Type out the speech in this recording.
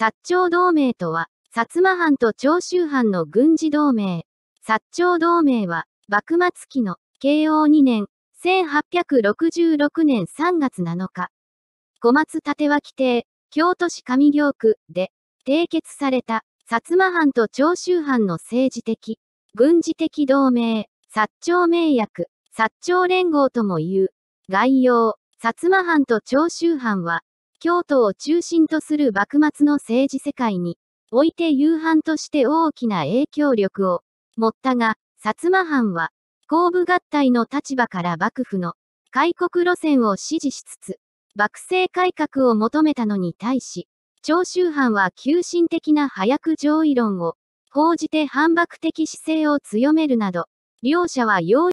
薩長同盟とは、薩摩藩と長州藩の軍事同盟。薩長同盟は、幕末期の慶応2年、1866年3月7日、小松立脇邸、京都市上京区で、締結された、薩摩藩と長州藩の政治的、軍事的同盟、薩長盟約、薩長連合とも言う。概要、薩摩藩と長州藩は、京都を中心とする幕末の政治世界において夕飯として大きな影響力を持ったが、薩摩藩は、後部合体の立場から幕府の開国路線を支持しつつ、幕政改革を求めたのに対し、長州藩は急進的な早く上位論を報じて反幕的姿勢を強めるなど、両者は容